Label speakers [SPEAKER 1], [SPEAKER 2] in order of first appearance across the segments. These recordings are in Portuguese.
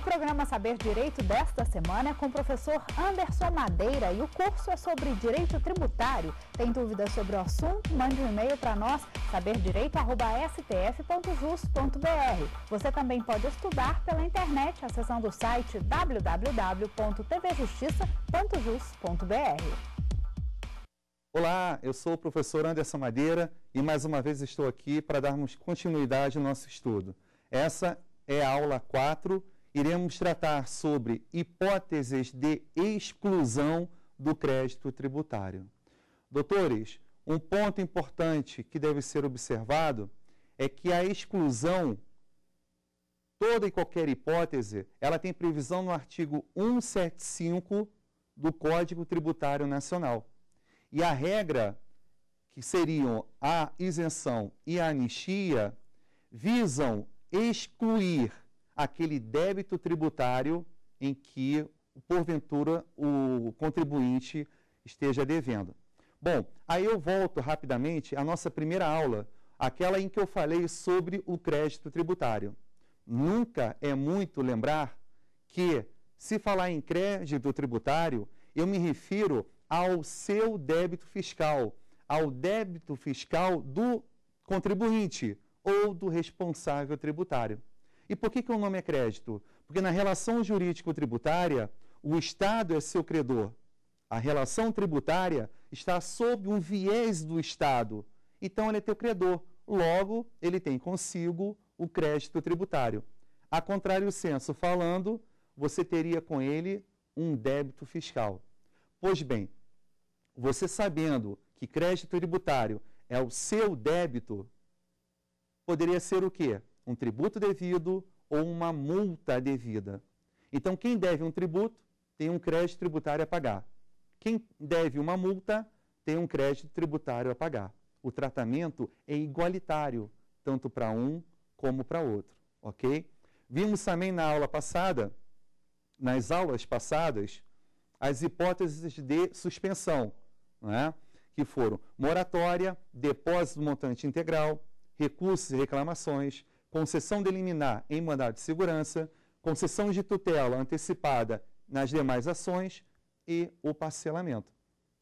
[SPEAKER 1] O programa Saber Direito desta semana é com o professor Anderson Madeira e o curso é sobre direito tributário. Tem dúvidas sobre o assunto? Mande um e-mail para nós, saberdireito.stf.jus.br. Você também pode estudar pela internet acessando o site www.tvjustiça.jus.br. Olá, eu sou o professor Anderson Madeira e mais uma vez estou aqui para darmos continuidade ao nosso estudo. Essa é a aula 4 iremos tratar sobre hipóteses de exclusão do crédito tributário. Doutores, um ponto importante que deve ser observado é que a exclusão, toda e qualquer hipótese, ela tem previsão no artigo 175 do Código Tributário Nacional. E a regra, que seriam a isenção e a anistia, visam excluir aquele débito tributário em que, porventura, o contribuinte esteja devendo. Bom, aí eu volto rapidamente à nossa primeira aula, aquela em que eu falei sobre o crédito tributário. Nunca é muito lembrar que, se falar em crédito tributário, eu me refiro ao seu débito fiscal, ao débito fiscal do contribuinte ou do responsável tributário. E por que, que o nome é crédito? Porque na relação jurídico-tributária, o Estado é seu credor. A relação tributária está sob um viés do Estado. Então, ele é teu credor. Logo, ele tem consigo o crédito tributário. A contrário senso falando, você teria com ele um débito fiscal. Pois bem, você sabendo que crédito tributário é o seu débito, poderia ser o quê? um tributo devido ou uma multa devida. Então, quem deve um tributo tem um crédito tributário a pagar. Quem deve uma multa tem um crédito tributário a pagar. O tratamento é igualitário, tanto para um como para outro, ok? Vimos também na aula passada, nas aulas passadas, as hipóteses de suspensão, né? que foram moratória, depósito do montante integral, recursos e reclamações, concessão de liminar em mandado de segurança, concessão de tutela antecipada nas demais ações e o parcelamento.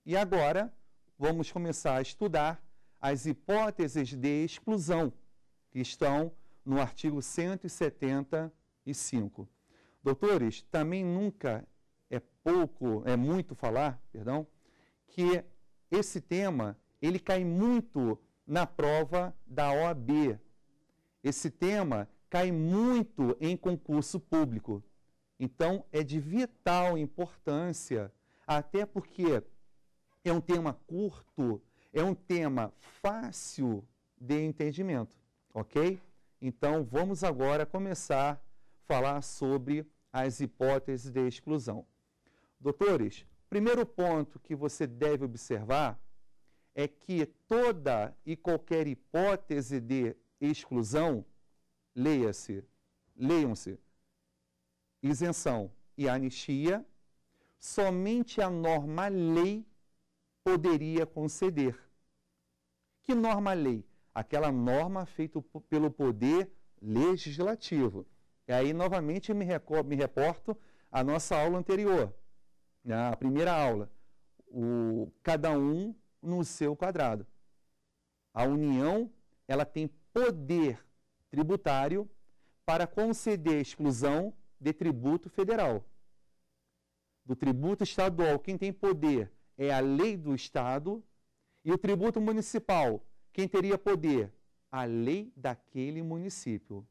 [SPEAKER 1] E agora vamos começar a estudar as hipóteses de exclusão que estão no artigo 175. Doutores, também nunca é pouco, é muito falar, perdão, que esse tema ele cai muito na prova da OAB, esse tema cai muito em concurso público. Então, é de vital importância, até porque é um tema curto, é um tema fácil de entendimento, ok? Então, vamos agora começar a falar sobre as hipóteses de exclusão. Doutores, primeiro ponto que você deve observar é que toda e qualquer hipótese de exclusão, leia-se, leiam-se, isenção e anistia, somente a norma lei poderia conceder. Que norma lei? Aquela norma feita pelo poder legislativo. E aí, novamente, me, me reporto à nossa aula anterior, a né, primeira aula. O, cada um no seu quadrado. A união ela tem poder tributário para conceder exclusão de tributo federal. Do tributo estadual, quem tem poder é a lei do Estado, e o tributo municipal, quem teria poder? A lei daquele município.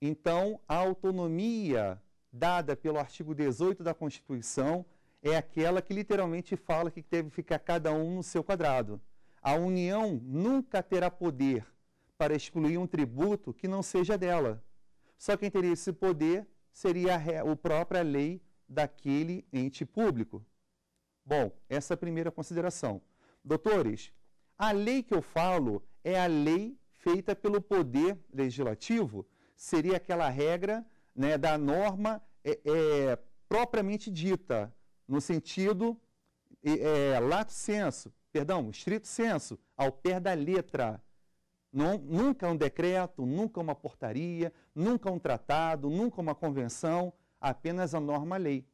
[SPEAKER 1] Então, a autonomia dada pelo artigo 18 da Constituição é aquela que literalmente fala que deve ficar cada um no seu quadrado. A União nunca terá poder para excluir um tributo que não seja dela. Só quem teria esse poder seria a, a própria lei daquele ente público. Bom, essa é a primeira consideração. Doutores, a lei que eu falo é a lei feita pelo poder legislativo, seria aquela regra né, da norma é, é, propriamente dita, no sentido é, lato senso, perdão, estrito senso, ao pé da letra. Não, nunca é um decreto, nunca é uma portaria, nunca é um tratado, nunca uma convenção, apenas a norma-lei.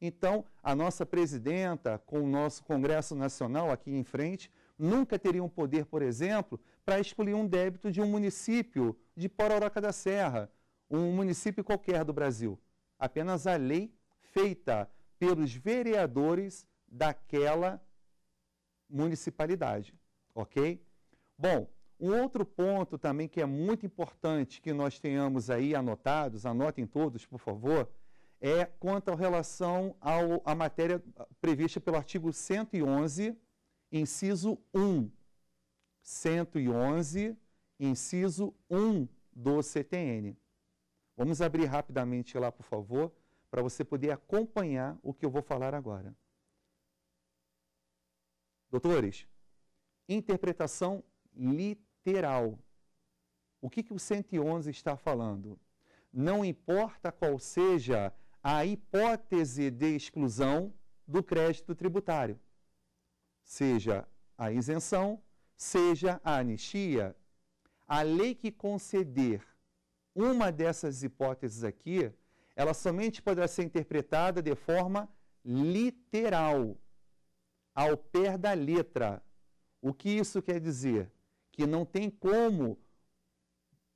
[SPEAKER 1] Então, a nossa presidenta, com o nosso Congresso Nacional aqui em frente, nunca teriam poder, por exemplo, para excluir um débito de um município de Pororoca da Serra, um município qualquer do Brasil. Apenas a lei feita pelos vereadores daquela municipalidade, ok? Bom, um outro ponto também que é muito importante que nós tenhamos aí anotados, anotem todos, por favor, é quanto à relação ao, à matéria prevista pelo artigo 111, inciso 1. 111, inciso 1 do CTN. Vamos abrir rapidamente lá, por favor, para você poder acompanhar o que eu vou falar agora. Doutores, interpretação literal literal. O que, que o 111 está falando? Não importa qual seja a hipótese de exclusão do crédito tributário, seja a isenção, seja a anistia, a lei que conceder uma dessas hipóteses aqui, ela somente poderá ser interpretada de forma literal, ao pé da letra. O que isso quer dizer? que não tem como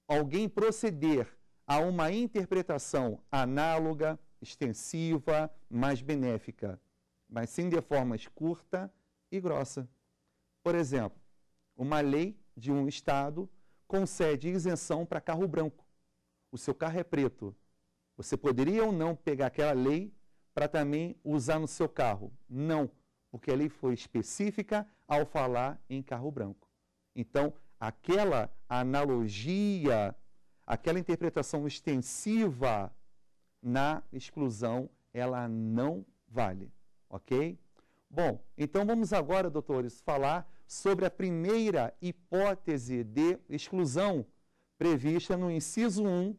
[SPEAKER 1] alguém proceder a uma interpretação análoga, extensiva, mais benéfica, mas sim de formas curta e grossa. Por exemplo, uma lei de um estado concede isenção para carro branco. O seu carro é preto. Você poderia ou não pegar aquela lei para também usar no seu carro? Não, porque a lei foi específica ao falar em carro branco. Então, aquela analogia, aquela interpretação extensiva na exclusão, ela não vale, ok? Bom, então vamos agora, doutores, falar sobre a primeira hipótese de exclusão prevista no inciso 1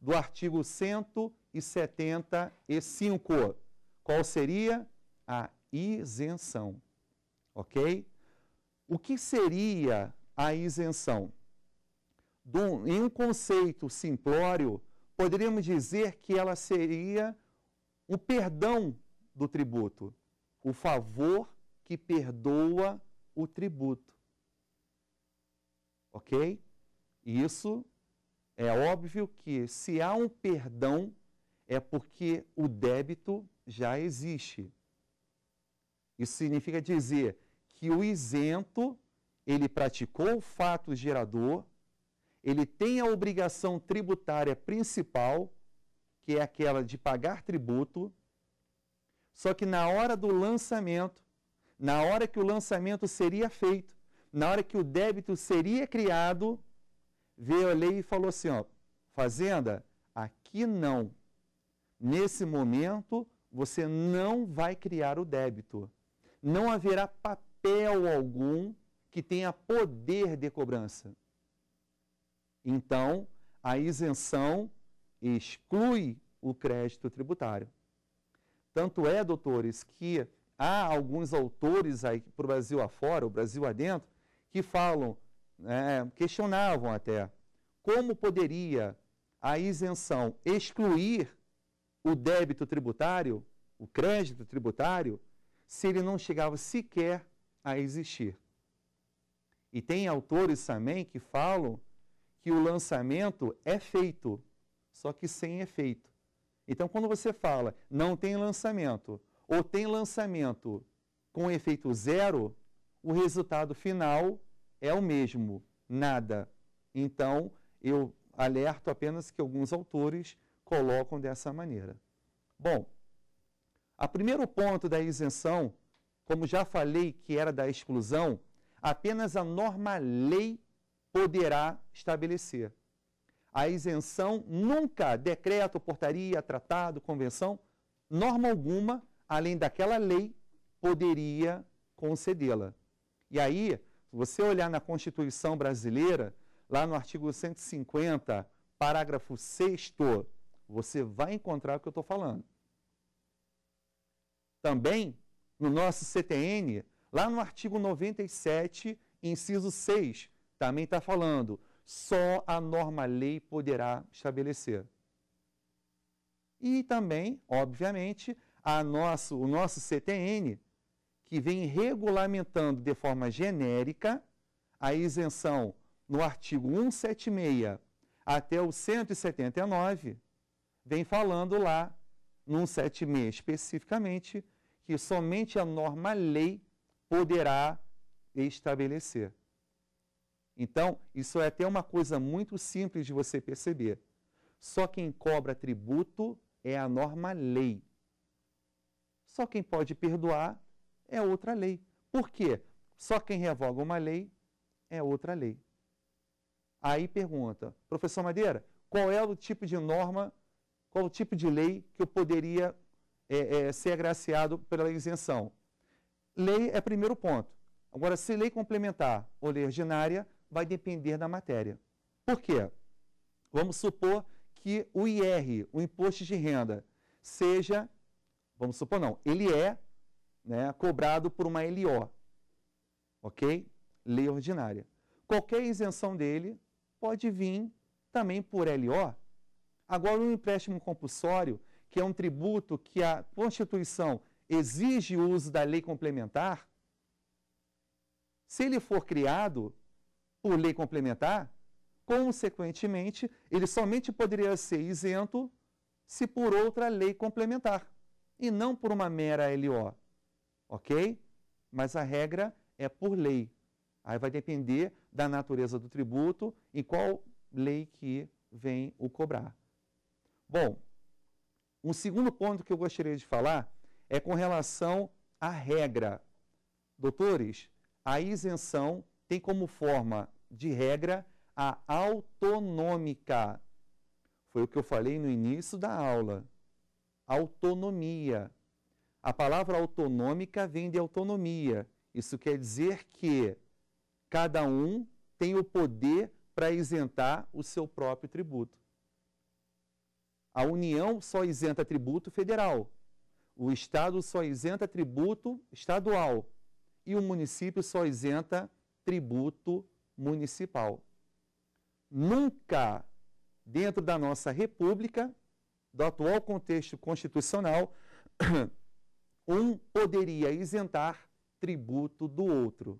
[SPEAKER 1] do artigo 175. Qual seria? A isenção. Ok? O que seria a isenção? em um conceito simplório, poderíamos dizer que ela seria o perdão do tributo, o favor que perdoa o tributo. Ok? Isso é óbvio que se há um perdão, é porque o débito já existe. Isso significa dizer que o isento, ele praticou o fato gerador, ele tem a obrigação tributária principal, que é aquela de pagar tributo, só que na hora do lançamento, na hora que o lançamento seria feito, na hora que o débito seria criado, veio a lei e falou assim: ó, Fazenda, aqui não. Nesse momento, você não vai criar o débito. Não haverá papel papel algum que tenha poder de cobrança. Então, a isenção exclui o crédito tributário. Tanto é, doutores, que há alguns autores aí para o Brasil afora, o Brasil adentro, que falam, é, questionavam até, como poderia a isenção excluir o débito tributário, o crédito tributário, se ele não chegava sequer a existir. E tem autores também que falam que o lançamento é feito, só que sem efeito. Então, quando você fala não tem lançamento ou tem lançamento com efeito zero, o resultado final é o mesmo, nada. Então, eu alerto apenas que alguns autores colocam dessa maneira. Bom, o primeiro ponto da isenção como já falei que era da exclusão, apenas a norma lei poderá estabelecer. A isenção nunca, decreto, portaria, tratado, convenção, norma alguma, além daquela lei, poderia concedê-la. E aí, se você olhar na Constituição brasileira, lá no artigo 150, parágrafo 6, você vai encontrar o que eu estou falando. Também no nosso CTN, lá no artigo 97, inciso 6, também está falando, só a norma-lei poderá estabelecer. E também, obviamente, a nosso, o nosso CTN, que vem regulamentando de forma genérica a isenção no artigo 176 até o 179, vem falando lá, no 176 especificamente, que somente a norma lei poderá estabelecer. Então, isso é até uma coisa muito simples de você perceber. Só quem cobra tributo é a norma lei. Só quem pode perdoar é outra lei. Por quê? Só quem revoga uma lei é outra lei. Aí pergunta, professor Madeira, qual é o tipo de norma, qual o tipo de lei que eu poderia é, é, ser agraciado pela isenção. Lei é primeiro ponto. Agora, se lei complementar ou lei ordinária, vai depender da matéria. Por quê? Vamos supor que o IR, o Imposto de Renda, seja, vamos supor não, ele é né, cobrado por uma LO, ok? Lei ordinária. Qualquer isenção dele pode vir também por LO. Agora, o um empréstimo compulsório, que é um tributo que a Constituição exige o uso da lei complementar, se ele for criado por lei complementar, consequentemente, ele somente poderia ser isento se por outra lei complementar, e não por uma mera LO. Ok? Mas a regra é por lei. Aí vai depender da natureza do tributo e qual lei que vem o cobrar. Bom, um segundo ponto que eu gostaria de falar é com relação à regra. Doutores, a isenção tem como forma de regra a autonômica. Foi o que eu falei no início da aula. Autonomia. A palavra autonômica vem de autonomia. Isso quer dizer que cada um tem o poder para isentar o seu próprio tributo. A União só isenta tributo federal, o Estado só isenta tributo estadual e o município só isenta tributo municipal. Nunca, dentro da nossa República, do atual contexto constitucional, um poderia isentar tributo do outro.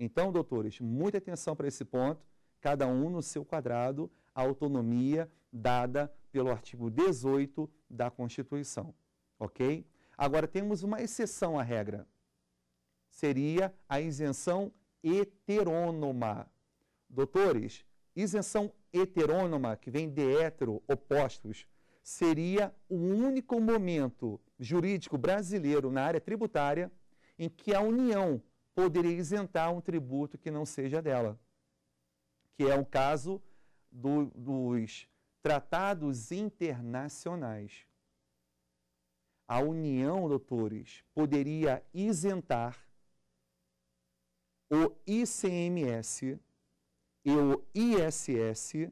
[SPEAKER 1] Então, doutores, muita atenção para esse ponto, cada um no seu quadrado, a autonomia dada pelo artigo 18 da Constituição, ok? Agora, temos uma exceção à regra. Seria a isenção heterônoma. Doutores, isenção heterônoma, que vem de hetero, opostos, seria o único momento jurídico brasileiro na área tributária em que a União poderia isentar um tributo que não seja dela, que é o caso do, dos tratados internacionais. A União, doutores, poderia isentar o ICMS e o ISS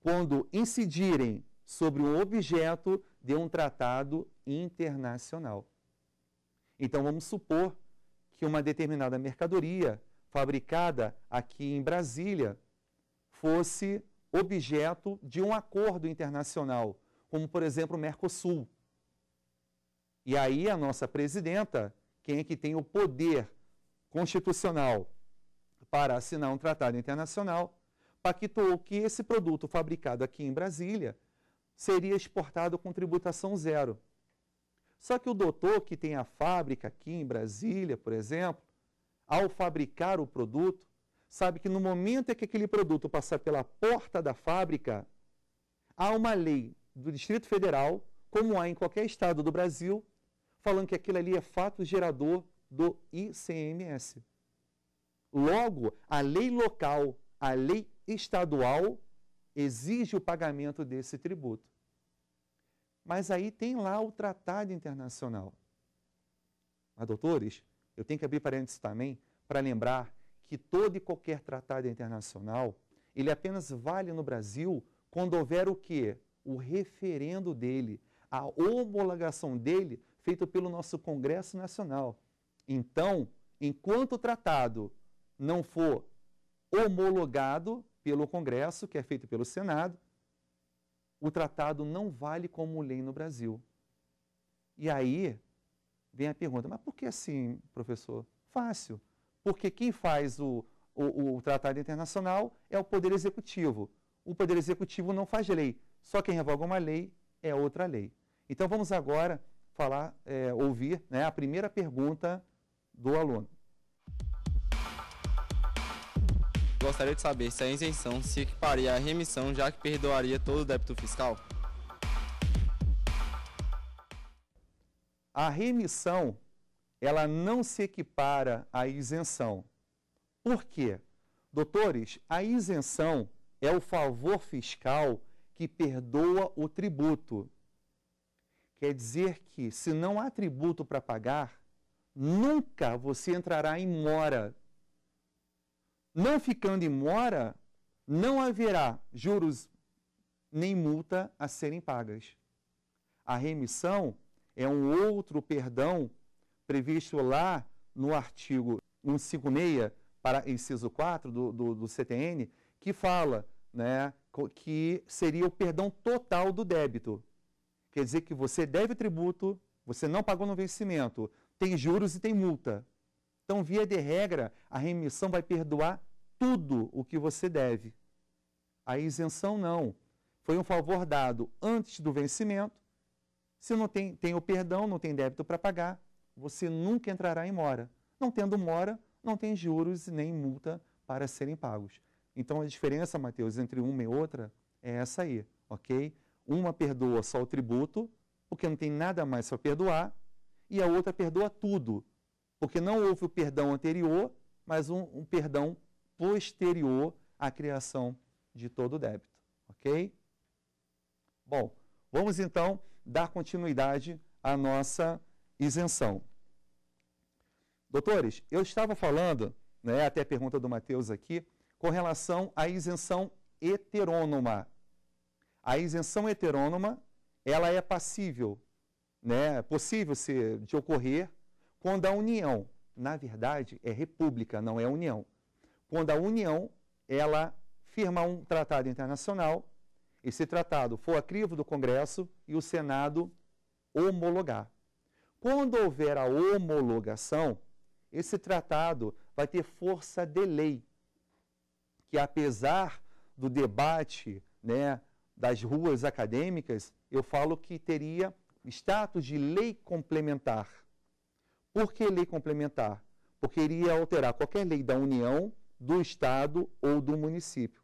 [SPEAKER 1] quando incidirem sobre um objeto de um tratado internacional. Então, vamos supor que uma determinada mercadoria fabricada aqui em Brasília fosse objeto de um acordo internacional, como por exemplo o Mercosul. E aí a nossa presidenta, quem é que tem o poder constitucional para assinar um tratado internacional, pactuou que esse produto fabricado aqui em Brasília seria exportado com tributação zero. Só que o doutor que tem a fábrica aqui em Brasília, por exemplo, ao fabricar o produto, sabe que no momento em que aquele produto passar pela porta da fábrica, há uma lei do Distrito Federal, como há em qualquer estado do Brasil, falando que aquilo ali é fato gerador do ICMS. Logo, a lei local, a lei estadual exige o pagamento desse tributo. Mas aí tem lá o tratado internacional. Mas, doutores, eu tenho que abrir parênteses também para lembrar que todo e qualquer tratado internacional, ele apenas vale no Brasil quando houver o quê? O referendo dele, a homologação dele feito pelo nosso Congresso Nacional. Então, enquanto o tratado não for homologado pelo Congresso, que é feito pelo Senado, o tratado não vale como lei no Brasil. E aí vem a pergunta, mas por que assim, professor? Fácil. Porque quem faz o, o, o tratado internacional é o Poder Executivo. O Poder Executivo não faz lei, só quem revoga uma lei é outra lei. Então vamos agora falar, é, ouvir né, a primeira pergunta do aluno. Gostaria de saber se a isenção se equiparia à remissão, já que perdoaria todo o débito fiscal? A remissão ela não se equipara à isenção. Por quê? Doutores, a isenção é o favor fiscal que perdoa o tributo. Quer dizer que, se não há tributo para pagar, nunca você entrará em mora. Não ficando em mora, não haverá juros nem multa a serem pagas. A remissão é um outro perdão previsto lá no artigo 156, para inciso 4 do, do, do CTN, que fala né, que seria o perdão total do débito. Quer dizer que você deve tributo, você não pagou no vencimento, tem juros e tem multa. Então, via de regra, a remissão vai perdoar tudo o que você deve. A isenção não. Foi um favor dado antes do vencimento. Se não tem, tem o perdão, não tem débito para pagar, você nunca entrará em mora. Não tendo mora, não tem juros nem multa para serem pagos. Então a diferença, Mateus, entre uma e outra é essa aí, ok? Uma perdoa só o tributo, porque não tem nada mais para perdoar, e a outra perdoa tudo, porque não houve o perdão anterior, mas um, um perdão posterior à criação de todo o débito, ok? Bom, vamos então dar continuidade à nossa isenção. Doutores, eu estava falando, né, até a pergunta do Matheus aqui, com relação à isenção heterônoma. A isenção heterônoma, ela é passível, né, possível se, de ocorrer quando a união, na verdade, é república, não é união. Quando a união, ela firma um tratado internacional, esse tratado for a crivo do Congresso e o Senado homologar. Quando houver a homologação, esse tratado vai ter força de lei, que apesar do debate né, das ruas acadêmicas, eu falo que teria status de lei complementar. Por que lei complementar? Porque iria alterar qualquer lei da União, do Estado ou do município.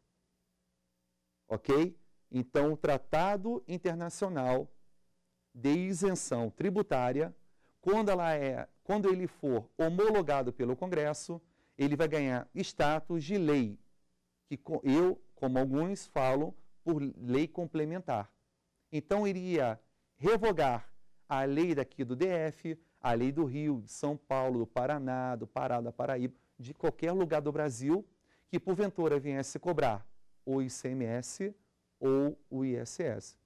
[SPEAKER 1] Ok? Então, o Tratado Internacional de Isenção Tributária quando, ela é, quando ele for homologado pelo Congresso, ele vai ganhar status de lei, que eu, como alguns falam, por lei complementar. Então, iria revogar a lei daqui do DF, a lei do Rio, de São Paulo, do Paraná, do Pará, da Paraíba, de qualquer lugar do Brasil que porventura viesse cobrar o ICMS ou o ISS.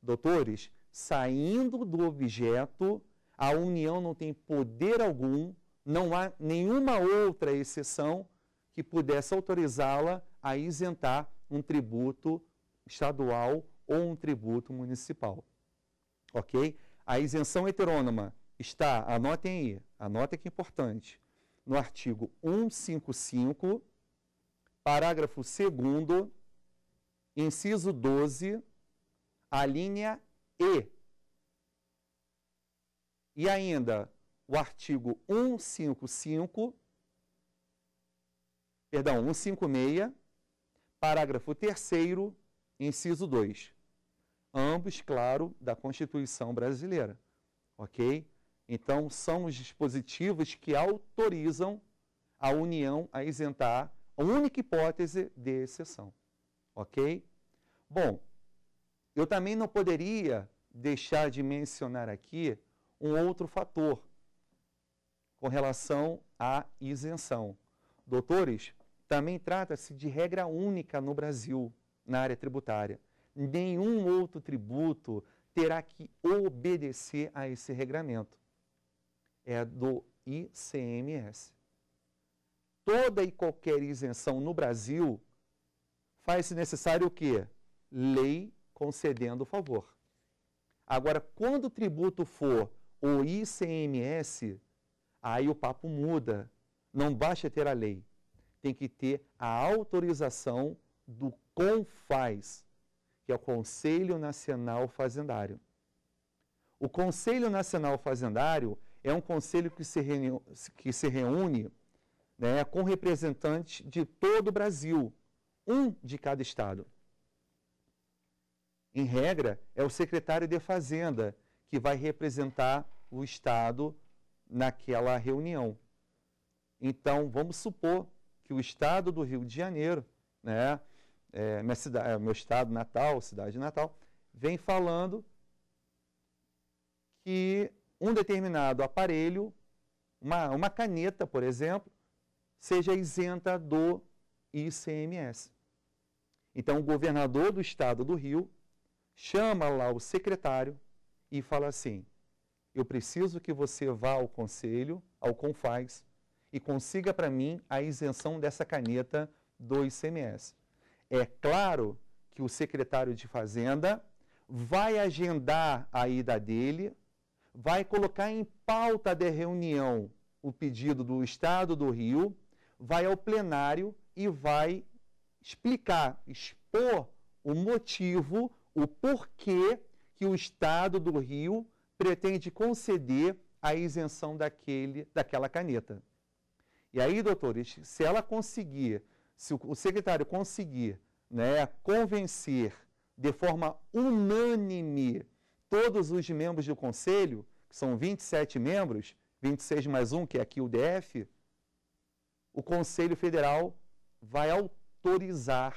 [SPEAKER 1] Doutores, saindo do objeto a união não tem poder algum, não há nenhuma outra exceção que pudesse autorizá-la a isentar um tributo estadual ou um tributo municipal. Ok? A isenção heterônoma está, anotem aí, anotem que é importante, no artigo 155, parágrafo 2, inciso 12, a linha E e ainda o artigo 155, perdão, 156, parágrafo 3 inciso 2. Ambos, claro, da Constituição brasileira. OK? Então, são os dispositivos que autorizam a União a isentar a única hipótese de exceção. OK? Bom, eu também não poderia deixar de mencionar aqui um outro fator com relação à isenção. Doutores, também trata-se de regra única no Brasil na área tributária. Nenhum outro tributo terá que obedecer a esse regramento. É do ICMS. Toda e qualquer isenção no Brasil faz-se necessário o quê? Lei concedendo o favor. Agora, quando o tributo for o ICMS, aí o papo muda. Não basta ter a lei, tem que ter a autorização do CONFAS, que é o Conselho Nacional Fazendário. O Conselho Nacional Fazendário é um conselho que se reúne, que se reúne né, com representantes de todo o Brasil, um de cada estado. Em regra, é o secretário de Fazenda que vai representar o Estado naquela reunião. Então, vamos supor que o Estado do Rio de Janeiro, né, é, minha cidade, é, meu estado natal, cidade natal, vem falando que um determinado aparelho, uma, uma caneta, por exemplo, seja isenta do ICMS. Então, o governador do estado do Rio chama lá o secretário e fala assim: eu preciso que você vá ao conselho, ao Confaz, e consiga para mim a isenção dessa caneta do ICMS. É claro que o secretário de Fazenda vai agendar a ida dele, vai colocar em pauta da reunião o pedido do Estado do Rio, vai ao plenário e vai explicar, expor o motivo, o porquê que o Estado do Rio pretende conceder a isenção daquele, daquela caneta. E aí, doutores, se ela conseguir, se o secretário conseguir né, convencer de forma unânime todos os membros do conselho, que são 27 membros, 26 mais um, que é aqui o DF, o Conselho Federal vai autorizar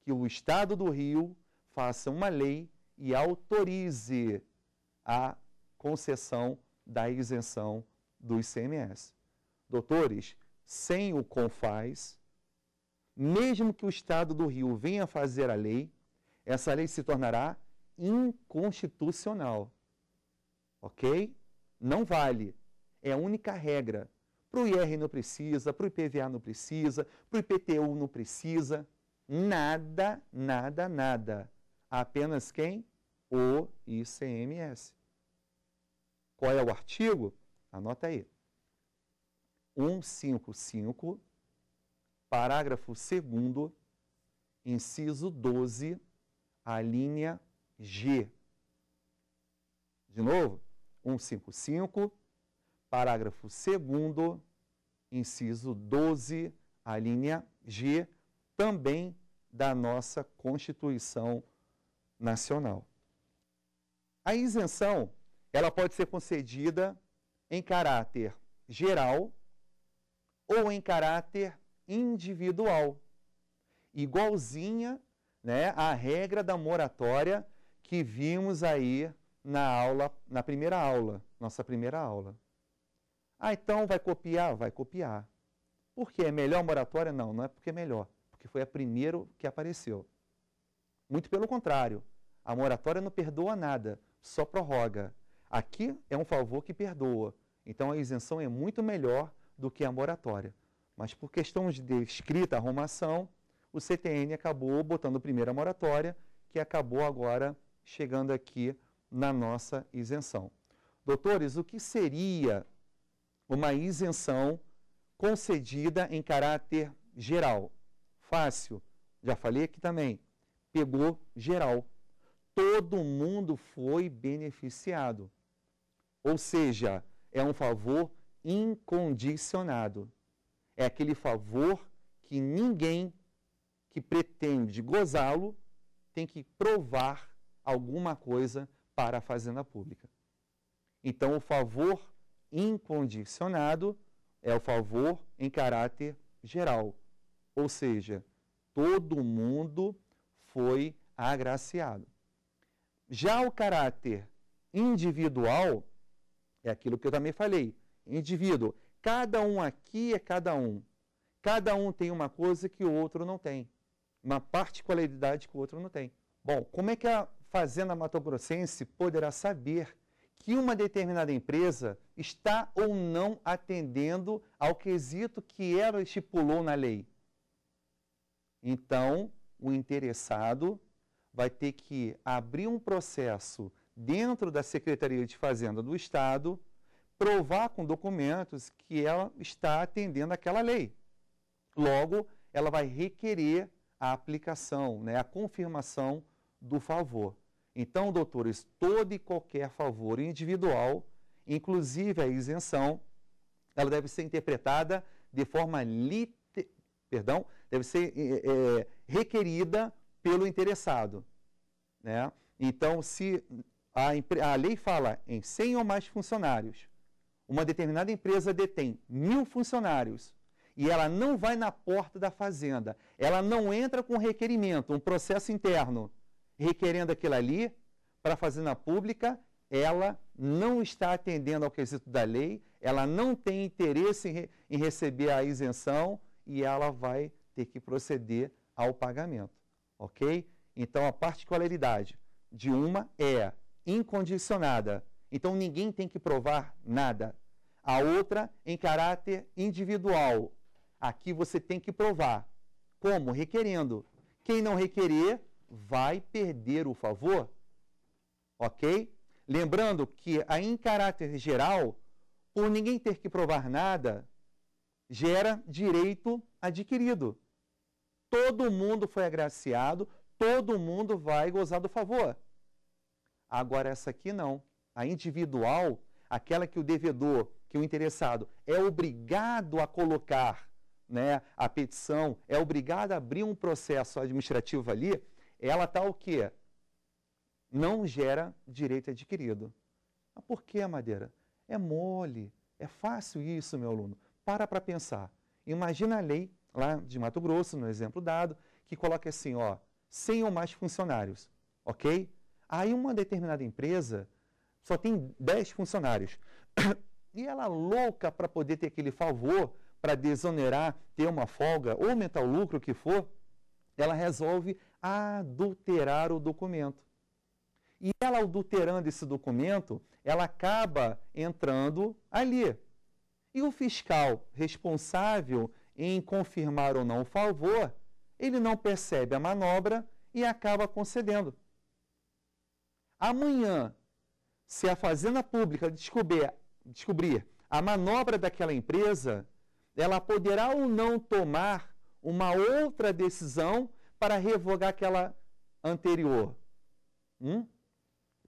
[SPEAKER 1] que o Estado do Rio faça uma lei e autorize a concessão da isenção do ICMS. Doutores, sem o CONFAS, mesmo que o Estado do Rio venha fazer a lei, essa lei se tornará inconstitucional. Ok? Não vale. É a única regra. Para o IR não precisa, para o IPVA não precisa, para o IPTU não precisa. Nada, nada, nada apenas quem? O ICMS. Qual é o artigo? Anota aí. 155, parágrafo 2 inciso 12, a linha G. De novo, 155, parágrafo 2 inciso 12, a linha G, também da nossa Constituição Federal nacional. A isenção, ela pode ser concedida em caráter geral ou em caráter individual, igualzinha né, à regra da moratória que vimos aí na aula, na primeira aula, nossa primeira aula. Ah, então vai copiar? Vai copiar. Por que é melhor moratória? Não, não é porque é melhor, porque foi a primeiro que apareceu. Muito pelo contrário, a moratória não perdoa nada, só prorroga. Aqui é um favor que perdoa, então a isenção é muito melhor do que a moratória. Mas por questões de escrita, arrumação, o CTN acabou botando primeiro a moratória, que acabou agora chegando aqui na nossa isenção. Doutores, o que seria uma isenção concedida em caráter geral? Fácil, já falei aqui também pegou geral. Todo mundo foi beneficiado. Ou seja, é um favor incondicionado. É aquele favor que ninguém que pretende gozá-lo tem que provar alguma coisa para a fazenda pública. Então, o favor incondicionado é o favor em caráter geral, ou seja, todo mundo foi agraciado. Já o caráter individual é aquilo que eu também falei, indivíduo. Cada um aqui é cada um. Cada um tem uma coisa que o outro não tem, uma particularidade que o outro não tem. Bom, como é que a fazenda matogrossense poderá saber que uma determinada empresa está ou não atendendo ao quesito que ela estipulou na lei? Então, o interessado vai ter que abrir um processo dentro da Secretaria de Fazenda do Estado, provar com documentos que ela está atendendo aquela lei. Logo, ela vai requerer a aplicação, né, a confirmação do favor. Então, doutores, todo e qualquer favor individual, inclusive a isenção, ela deve ser interpretada de forma literal, perdão, deve ser é, requerida pelo interessado. Né? Então, se a, a lei fala em 100 ou mais funcionários, uma determinada empresa detém mil funcionários e ela não vai na porta da fazenda, ela não entra com requerimento, um processo interno, requerendo aquilo ali para a fazenda pública, ela não está atendendo ao quesito da lei, ela não tem interesse em, re em receber a isenção e ela vai ter que proceder ao pagamento, ok? Então, a particularidade de uma é incondicionada. Então, ninguém tem que provar nada. A outra, em caráter individual. Aqui você tem que provar. Como? Requerendo. Quem não requerer, vai perder o favor, ok? Lembrando que, a, em caráter geral, por ninguém ter que provar nada, gera direito adquirido todo mundo foi agraciado, todo mundo vai gozar do favor. Agora, essa aqui não. A individual, aquela que o devedor, que o interessado, é obrigado a colocar né, a petição, é obrigado a abrir um processo administrativo ali, ela está o quê? Não gera direito adquirido. Mas ah, por que, Madeira? É mole, é fácil isso, meu aluno. Para para pensar. Imagina a lei lá de Mato Grosso, no exemplo dado, que coloca assim, ó, 100 ou mais funcionários, ok? Aí uma determinada empresa só tem 10 funcionários. E ela louca para poder ter aquele favor, para desonerar, ter uma folga ou aumentar o lucro, o que for, ela resolve adulterar o documento. E ela adulterando esse documento, ela acaba entrando ali. E o fiscal responsável em confirmar ou não o favor, ele não percebe a manobra e acaba concedendo. Amanhã, se a Fazenda Pública descobrir, descobrir a manobra daquela empresa, ela poderá ou não tomar uma outra decisão para revogar aquela anterior? Hum?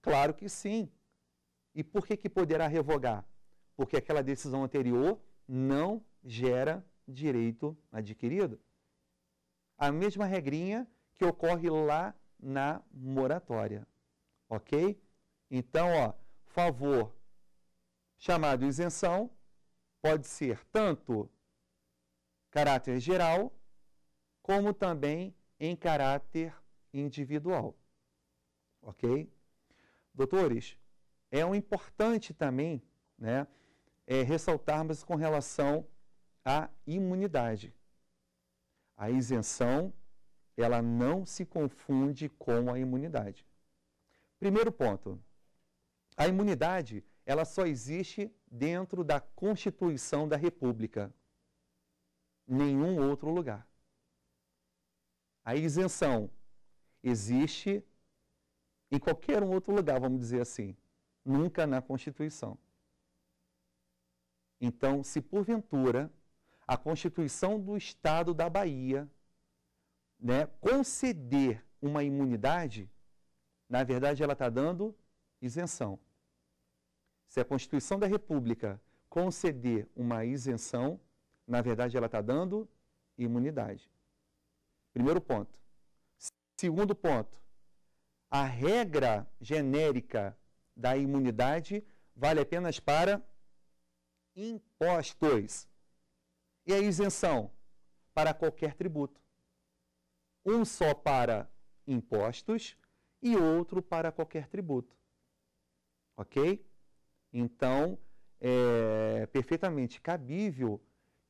[SPEAKER 1] Claro que sim. E por que, que poderá revogar? Porque aquela decisão anterior não gera direito adquirido. A mesma regrinha que ocorre lá na moratória. Ok? Então, ó, favor chamado isenção pode ser tanto caráter geral como também em caráter individual. Ok? Doutores, é um importante também né, é, ressaltarmos com relação a imunidade. A isenção, ela não se confunde com a imunidade. Primeiro ponto, a imunidade, ela só existe dentro da Constituição da República, nenhum outro lugar. A isenção existe em qualquer outro lugar, vamos dizer assim, nunca na Constituição. Então, se porventura a Constituição do Estado da Bahia né, conceder uma imunidade, na verdade ela está dando isenção. Se a Constituição da República conceder uma isenção, na verdade ela está dando imunidade. Primeiro ponto. Segundo ponto, a regra genérica da imunidade vale apenas para impostos. E a isenção? Para qualquer tributo. Um só para impostos e outro para qualquer tributo. Ok? Então, é perfeitamente cabível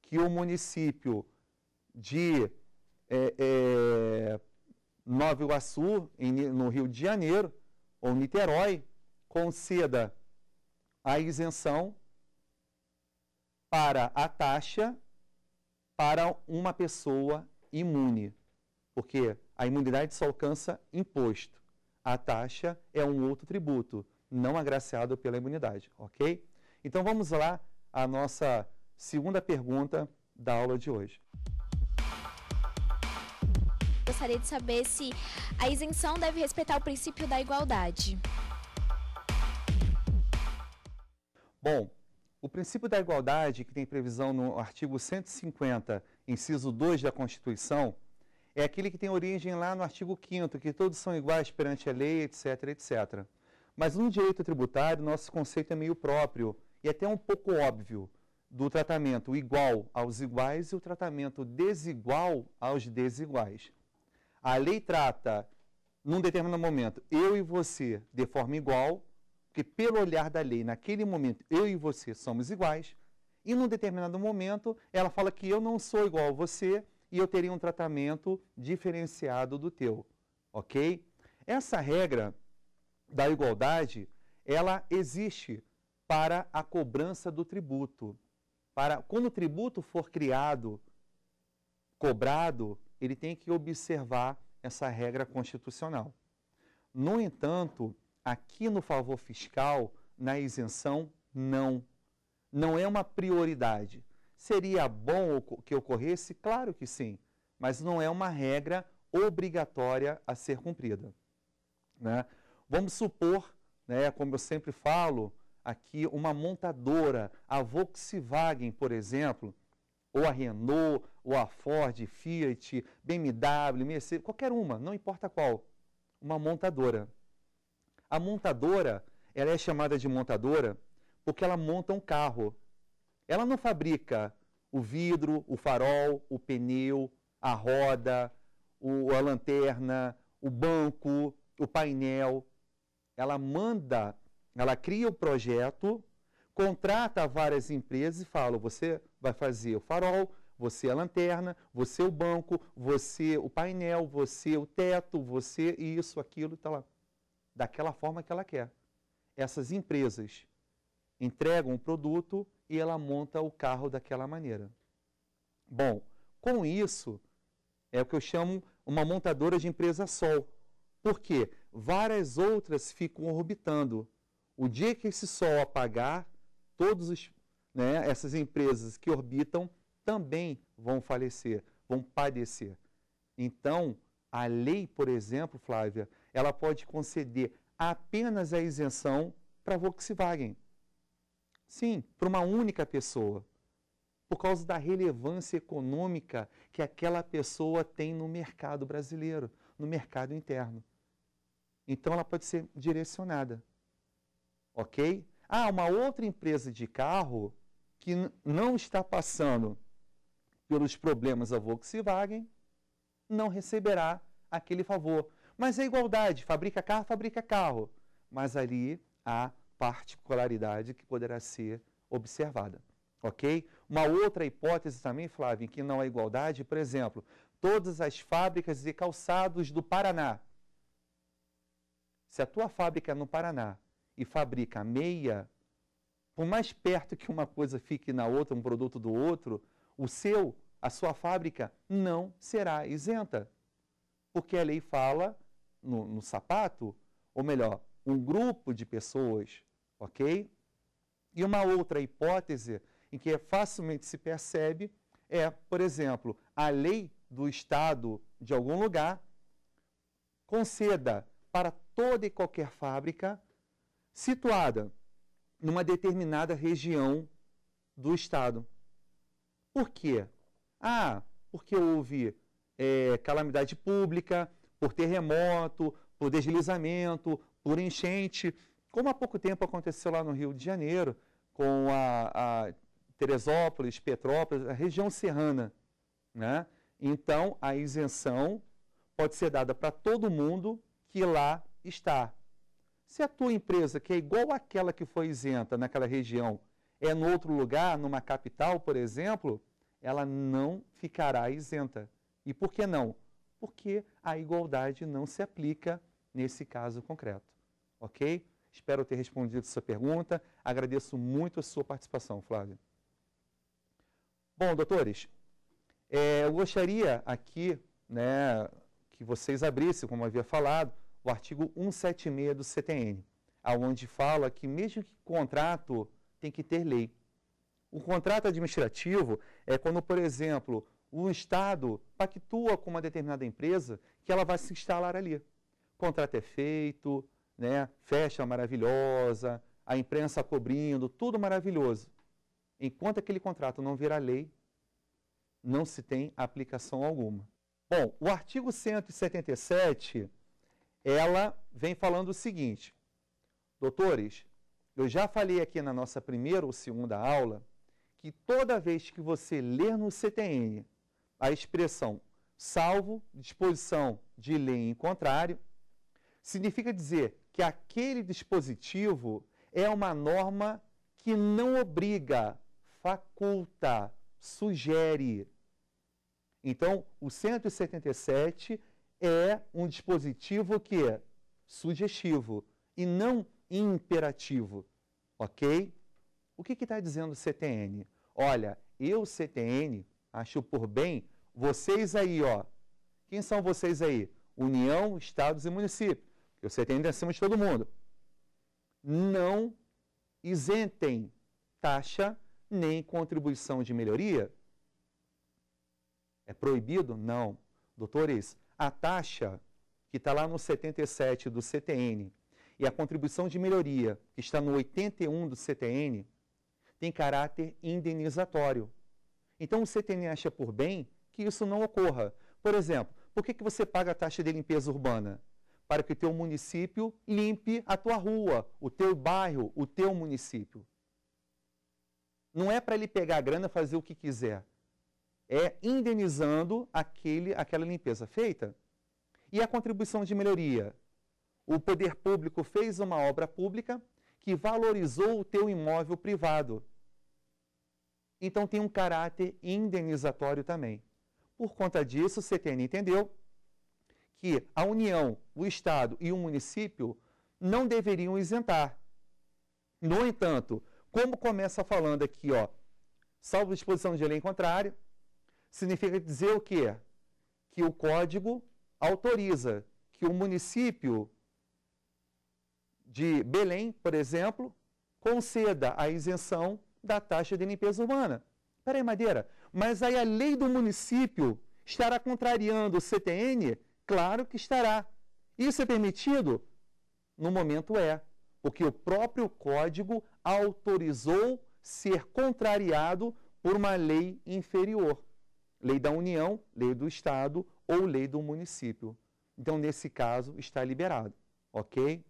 [SPEAKER 1] que o município de é, é, Nova Iguaçu, em, no Rio de Janeiro, ou Niterói, conceda a isenção para a taxa para uma pessoa imune, porque a imunidade só alcança imposto. A taxa é um outro tributo, não agraciado pela imunidade, ok? Então vamos lá à nossa segunda pergunta da aula de hoje. Gostaria de saber se a isenção deve respeitar o princípio da igualdade. Bom, o princípio da igualdade, que tem previsão no artigo 150, inciso 2 da Constituição, é aquele que tem origem lá no artigo 5 que todos são iguais perante a lei, etc, etc. Mas no direito tributário, nosso conceito é meio próprio e até um pouco óbvio do tratamento igual aos iguais e o tratamento desigual aos desiguais. A lei trata, num determinado momento, eu e você de forma igual porque pelo olhar da lei, naquele momento, eu e você somos iguais, e num determinado momento ela fala que eu não sou igual a você e eu teria um tratamento diferenciado do teu, ok? Essa regra da igualdade, ela existe para a cobrança do tributo. Para quando o tributo for criado, cobrado, ele tem que observar essa regra constitucional. No entanto, Aqui no favor fiscal, na isenção, não. Não é uma prioridade. Seria bom que ocorresse? Claro que sim, mas não é uma regra obrigatória a ser cumprida. Né? Vamos supor, né, como eu sempre falo, aqui uma montadora, a Volkswagen, por exemplo, ou a Renault, ou a Ford, Fiat, BMW, Mercedes, qualquer uma, não importa qual, uma montadora. A montadora, ela é chamada de montadora porque ela monta um carro. Ela não fabrica o vidro, o farol, o pneu, a roda, o, a lanterna, o banco, o painel. Ela manda, ela cria o projeto, contrata várias empresas e fala: você vai fazer o farol, você a lanterna, você o banco, você o painel, você o teto, você isso, aquilo, está lá daquela forma que ela quer. Essas empresas entregam o produto e ela monta o carro daquela maneira. Bom, com isso é o que eu chamo uma montadora de empresa sol. Por quê? Várias outras ficam orbitando. O dia que esse sol apagar, todas né, essas empresas que orbitam também vão falecer, vão padecer. Então, a lei, por exemplo, Flávia, ela pode conceder apenas a isenção para a Volkswagen. Sim, para uma única pessoa, por causa da relevância econômica que aquela pessoa tem no mercado brasileiro, no mercado interno. Então ela pode ser direcionada. Ok? Ah, uma outra empresa de carro que não está passando pelos problemas da Volkswagen não receberá aquele favor, mas é igualdade, fabrica carro, fabrica carro. Mas ali há particularidade que poderá ser observada, ok? Uma outra hipótese também, Flávio, em que não há é igualdade, por exemplo, todas as fábricas e calçados do Paraná. Se a tua fábrica é no Paraná e fabrica meia, por mais perto que uma coisa fique na outra, um produto do outro, o seu, a sua fábrica, não será isenta. Porque a lei fala no, no sapato, ou melhor, um grupo de pessoas, ok? E uma outra hipótese em que facilmente se percebe é, por exemplo, a lei do Estado de algum lugar conceda para toda e qualquer fábrica situada numa determinada região do Estado. Por quê? Ah, porque houve é, calamidade pública, por terremoto, por deslizamento, por enchente, como há pouco tempo aconteceu lá no Rio de Janeiro, com a, a Teresópolis, Petrópolis, a região serrana. Né? Então, a isenção pode ser dada para todo mundo que lá está. Se a tua empresa, que é igual àquela que foi isenta naquela região, é no outro lugar, numa capital, por exemplo, ela não ficará isenta. E por que não? porque a igualdade não se aplica nesse caso concreto. Ok? Espero ter respondido sua pergunta. Agradeço muito a sua participação, Flávio. Bom, doutores, é, eu gostaria aqui né, que vocês abrissem, como havia falado, o artigo 176 do CTN, aonde fala que mesmo que contrato tem que ter lei. O contrato administrativo é quando, por exemplo, o Estado pactua com uma determinada empresa que ela vai se instalar ali. Contrato é feito, né? festa maravilhosa, a imprensa cobrindo, tudo maravilhoso. Enquanto aquele contrato não virar lei, não se tem aplicação alguma. Bom, o artigo 177, ela vem falando o seguinte. Doutores, eu já falei aqui na nossa primeira ou segunda aula que toda vez que você ler no CTN a expressão salvo disposição de lei em contrário significa dizer que aquele dispositivo é uma norma que não obriga, faculta, sugere. Então, o 177 é um dispositivo que é sugestivo e não imperativo, ok? O que está dizendo o CTN? Olha, eu, CTN, Acho por bem, vocês aí, ó. Quem são vocês aí? União, estados e municípios. Eu sei tem é acima de todo mundo. Não isentem taxa nem contribuição de melhoria? É proibido? Não. Doutores, a taxa que está lá no 77 do CTN e a contribuição de melhoria que está no 81 do CTN tem caráter indenizatório. Então o CTN acha por bem que isso não ocorra. Por exemplo, por que, que você paga a taxa de limpeza urbana? Para que o teu município limpe a tua rua, o teu bairro, o teu município. Não é para ele pegar a grana fazer o que quiser. É indenizando aquele, aquela limpeza feita. E a contribuição de melhoria? O poder público fez uma obra pública que valorizou o teu imóvel privado então tem um caráter indenizatório também. Por conta disso, o CTN entendeu que a União, o Estado e o município não deveriam isentar. No entanto, como começa falando aqui, ó, salvo disposição de lei contrária significa dizer o quê? Que o código autoriza que o município de Belém, por exemplo, conceda a isenção da taxa de limpeza urbana. Peraí, Madeira, mas aí a lei do município estará contrariando o CTN? Claro que estará. Isso é permitido? No momento é, porque o próprio código autorizou ser contrariado por uma lei inferior. Lei da União, lei do Estado ou lei do município. Então, nesse caso, está liberado, ok?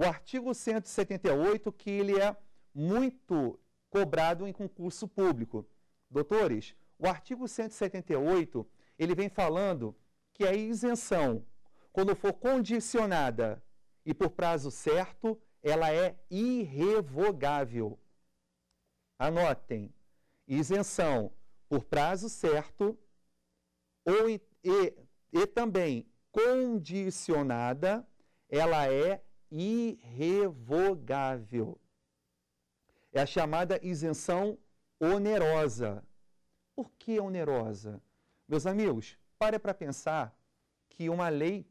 [SPEAKER 1] O artigo 178, que ele é muito cobrado em concurso público. Doutores, o artigo 178, ele vem falando que a é isenção, quando for condicionada e por prazo certo, ela é irrevogável. Anotem, isenção por prazo certo ou e, e também condicionada, ela é irrevogável. É a chamada isenção onerosa. Por que onerosa? Meus amigos, pare para pensar que uma lei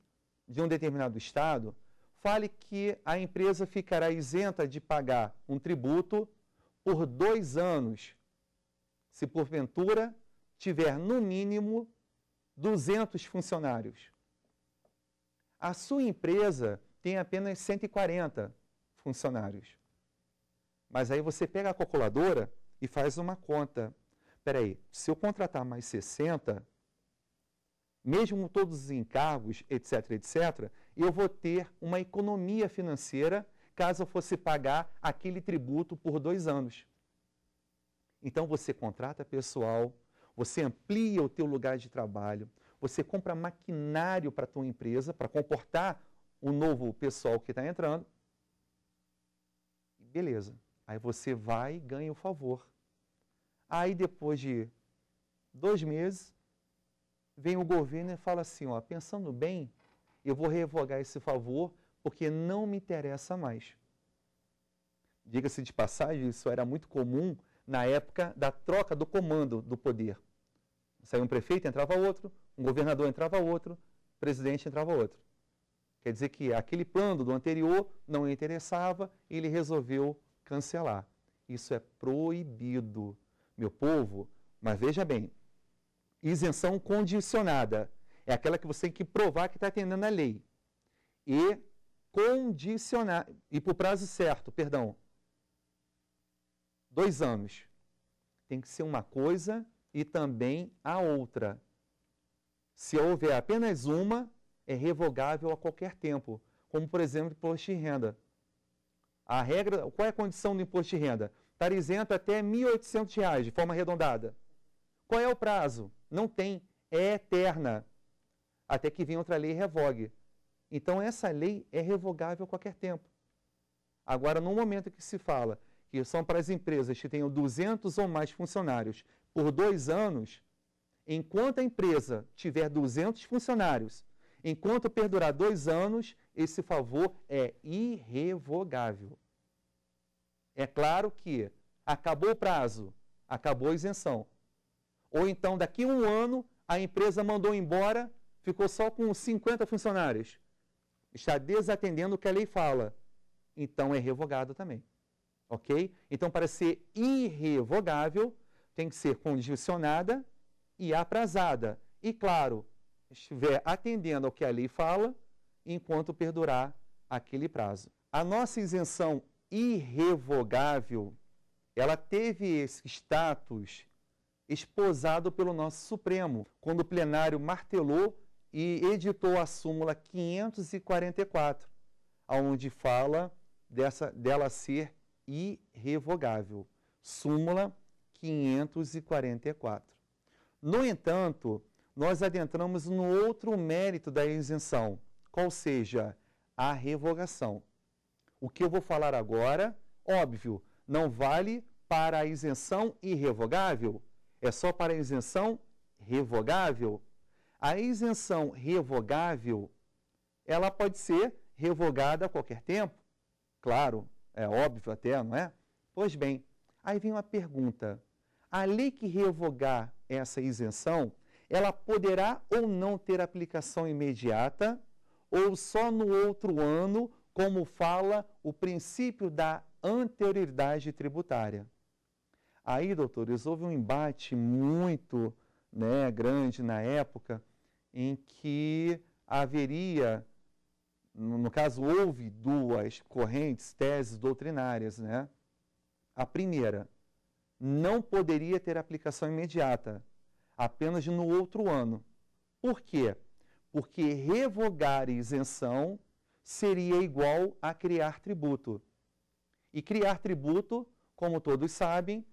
[SPEAKER 1] de um determinado estado fale que a empresa ficará isenta de pagar um tributo por dois anos, se porventura tiver no mínimo 200 funcionários. A sua empresa tem apenas 140 funcionários. Mas aí você pega a calculadora e faz uma conta. Espera aí, se eu contratar mais 60, mesmo todos os encargos, etc., etc., eu vou ter uma economia financeira caso eu fosse pagar aquele tributo por dois anos. Então você contrata pessoal, você amplia o teu lugar de trabalho, você compra maquinário para a tua empresa para comportar o novo pessoal que está entrando. Beleza. Aí você vai e ganha o favor. Aí depois de dois meses, vem o governo e fala assim, ó, pensando bem, eu vou revogar esse favor porque não me interessa mais. Diga-se de passagem, isso era muito comum na época da troca do comando do poder. Saía um prefeito, entrava outro, um governador entrava outro, presidente entrava outro. Quer dizer que aquele plano do anterior não interessava e ele resolveu cancelar. Isso é proibido. Meu povo, mas veja bem, isenção condicionada é aquela que você tem que provar que está atendendo a lei. E condicionar, e por prazo certo, perdão, dois anos. Tem que ser uma coisa e também a outra. Se houver apenas uma, é revogável a qualquer tempo, como por exemplo imposto de renda. A regra, qual é a condição do imposto de renda? Está isento até R$ 1.800, de forma arredondada. Qual é o prazo? Não tem, é eterna, até que venha outra lei e revogue. Então essa lei é revogável a qualquer tempo. Agora, no momento que se fala que são para as empresas que tenham 200 ou mais funcionários por dois anos, enquanto a empresa tiver 200 funcionários Enquanto perdurar dois anos, esse favor é irrevogável. É claro que acabou o prazo, acabou a isenção. Ou então, daqui a um ano, a empresa mandou embora, ficou só com 50 funcionários. Está desatendendo o que a lei fala. Então, é revogado também. Ok? Então, para ser irrevogável, tem que ser condicionada e aprazada. E, claro, estiver atendendo ao que a lei fala, enquanto perdurar aquele prazo. A nossa isenção irrevogável, ela teve esse status esposado pelo nosso Supremo, quando o plenário martelou e editou a súmula 544, aonde fala dessa dela ser irrevogável. Súmula 544. No entanto, nós adentramos no outro mérito da isenção, qual seja a revogação. O que eu vou falar agora, óbvio, não vale para a isenção irrevogável, é só para a isenção revogável. A isenção revogável, ela pode ser revogada a qualquer tempo, claro, é óbvio até, não é? Pois bem, aí vem uma pergunta. A lei que revogar essa isenção ela poderá ou não ter aplicação imediata ou só no outro ano, como fala o princípio da anterioridade tributária. Aí, doutores, houve um embate muito né, grande na época em que haveria, no caso, houve duas correntes, teses doutrinárias. Né? A primeira, não poderia ter aplicação imediata, apenas no outro ano. Por quê? Porque revogar isenção seria igual a criar tributo. E criar tributo, como todos sabem,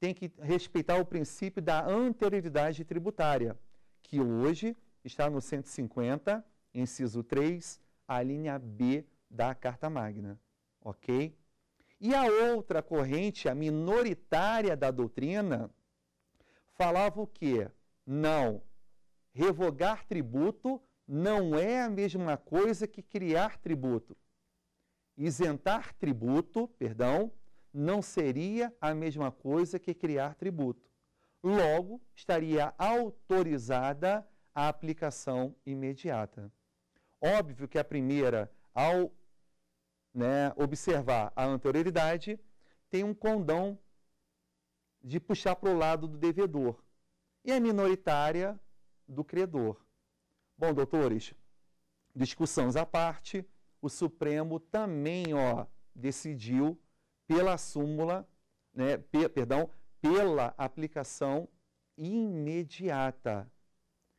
[SPEAKER 1] tem que respeitar o princípio da anterioridade tributária, que hoje está no 150, inciso 3, a linha B da Carta Magna. Ok? E a outra corrente, a minoritária da doutrina, falava o quê? Não, revogar tributo não é a mesma coisa que criar tributo. Isentar tributo, perdão, não seria a mesma coisa que criar tributo. Logo, estaria autorizada a aplicação imediata. Óbvio que a primeira, ao né, observar a anterioridade, tem um condão de puxar para o lado do devedor e a minoritária do credor. Bom, doutores, discussões à parte, o Supremo também ó, decidiu pela súmula, né, pe, perdão, pela aplicação imediata.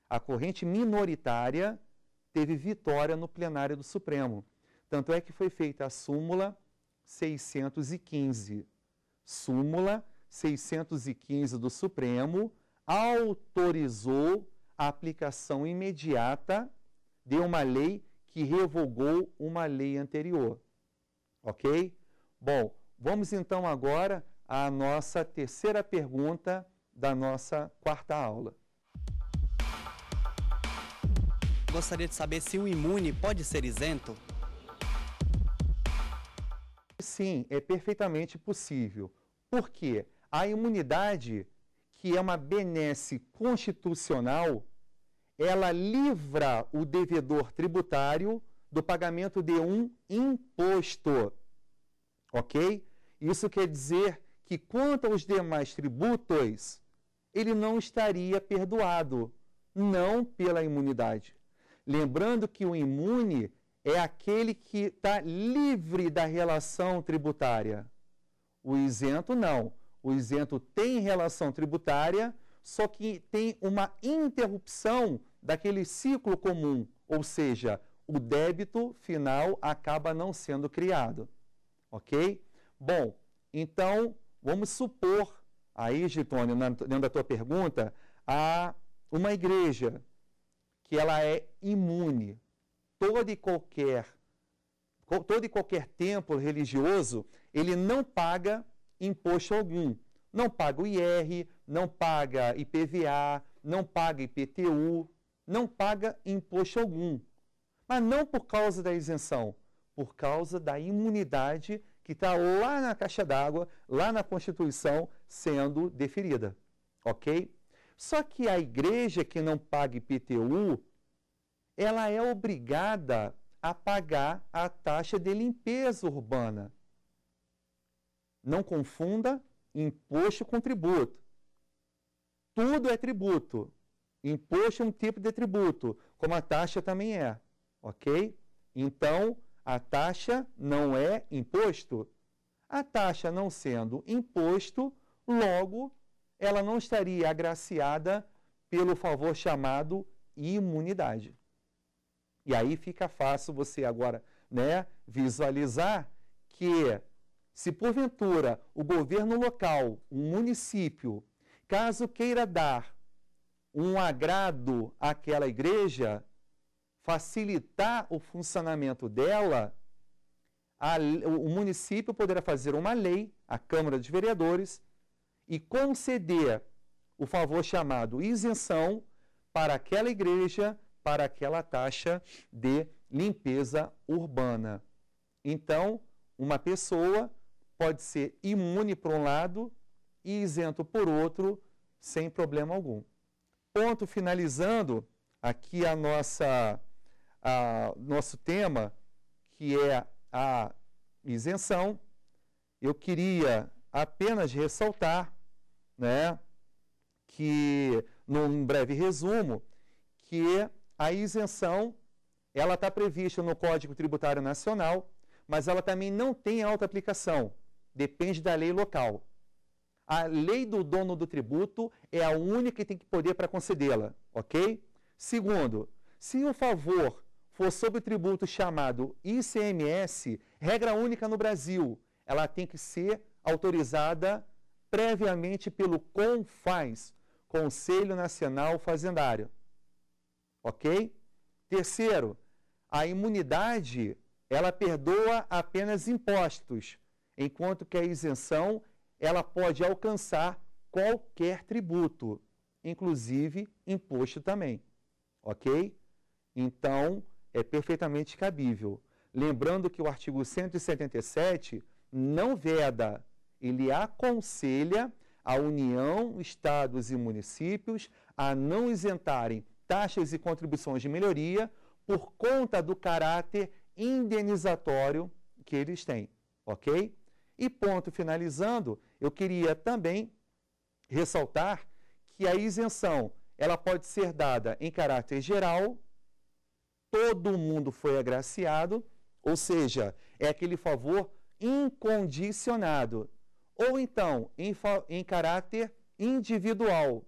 [SPEAKER 1] A corrente minoritária teve vitória no plenário do Supremo. Tanto é que foi feita a súmula 615. Súmula 615 do Supremo autorizou a aplicação imediata de uma lei que revogou uma lei anterior. Ok? Bom, vamos então agora à nossa terceira pergunta da nossa quarta aula. Gostaria de saber se o imune pode ser isento? Sim, é perfeitamente possível. Por quê? A imunidade, que é uma benesse constitucional, ela livra o devedor tributário do pagamento de um imposto. Ok? Isso quer dizer que, quanto aos demais tributos, ele não estaria perdoado, não pela imunidade. Lembrando que o imune é aquele que está livre da relação tributária. O isento não. O isento tem relação tributária, só que tem uma interrupção daquele ciclo comum, ou seja, o débito final acaba não sendo criado. Ok? Bom, então vamos supor aí, Gitone, dentro da tua pergunta, há uma igreja que ela é imune. Todo e qualquer, todo e qualquer templo religioso, ele não paga imposto algum. Não paga o IR, não paga IPVA, não paga IPTU, não paga imposto algum. Mas não por causa da isenção, por causa da imunidade que está lá na caixa d'água, lá na Constituição, sendo deferida. Ok? Só que a igreja que não paga IPTU, ela é obrigada a pagar a taxa de limpeza urbana. Não confunda imposto com tributo. Tudo é tributo. Imposto é um tipo de tributo, como a taxa também é, ok? Então, a taxa não é imposto. A taxa não sendo imposto, logo, ela não estaria agraciada pelo favor chamado imunidade. E aí fica fácil você agora né, visualizar que se porventura o governo local, um município, caso queira dar um agrado àquela igreja, facilitar o funcionamento dela, a, o município poderá fazer uma lei, a Câmara de Vereadores, e conceder o favor chamado isenção para aquela igreja, para aquela taxa de limpeza urbana. Então, uma pessoa pode ser imune por um lado e isento por outro, sem problema algum. Ponto finalizando aqui a nossa a, nosso tema, que é a isenção. Eu queria apenas ressaltar, né, que num breve resumo, que a isenção ela está prevista no Código Tributário Nacional, mas ela também não tem alta aplicação. Depende da lei local. A lei do dono do tributo é a única que tem que poder para concedê-la, ok? Segundo, se o favor for sobre o tributo chamado ICMS, regra única no Brasil, ela tem que ser autorizada previamente pelo CONFAS, Conselho Nacional Fazendário. Ok? Terceiro, a imunidade, ela perdoa apenas impostos, enquanto que a isenção ela pode alcançar qualquer tributo, inclusive imposto também, ok? Então, é perfeitamente cabível. Lembrando que o artigo 177 não veda, ele aconselha a União, estados e municípios a não isentarem taxas e contribuições de melhoria por conta do caráter indenizatório que eles têm, ok? E ponto, finalizando, eu queria também ressaltar que a isenção ela pode ser dada em caráter geral, todo mundo foi agraciado, ou seja, é aquele favor incondicionado, ou então em, em caráter individual,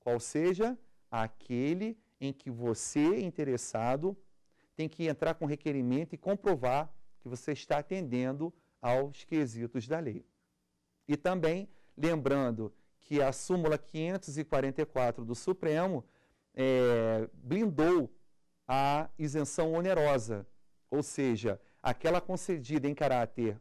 [SPEAKER 1] qual seja aquele em que você, interessado, tem que entrar com requerimento e comprovar que você está atendendo aos quesitos da lei. E também, lembrando que a súmula 544 do Supremo é, blindou a isenção onerosa, ou seja, aquela concedida em caráter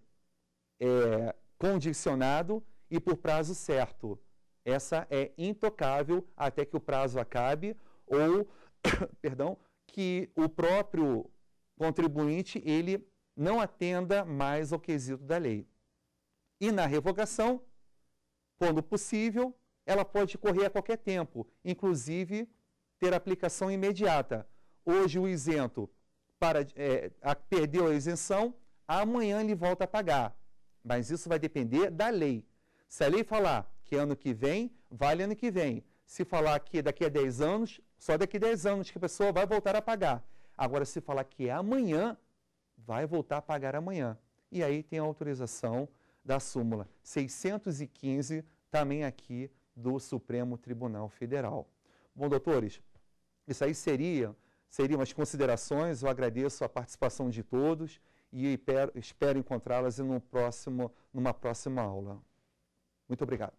[SPEAKER 1] é, condicionado e por prazo certo. Essa é intocável até que o prazo acabe ou, perdão, que o próprio contribuinte ele não atenda mais ao quesito da lei. E na revogação, quando possível, ela pode correr a qualquer tempo, inclusive ter aplicação imediata. Hoje o isento para, é, a, perdeu a isenção, amanhã ele volta a pagar. Mas isso vai depender da lei. Se a lei falar que ano que vem, vale ano que vem. Se falar que daqui a 10 anos, só daqui a 10 anos que a pessoa vai voltar a pagar. Agora, se falar que é amanhã, vai voltar a pagar amanhã. E aí tem a autorização da súmula 615, também aqui do Supremo Tribunal Federal. Bom, doutores, isso aí seria, seriam as considerações. Eu agradeço a participação de todos e espero encontrá-las numa próxima aula. Muito obrigado.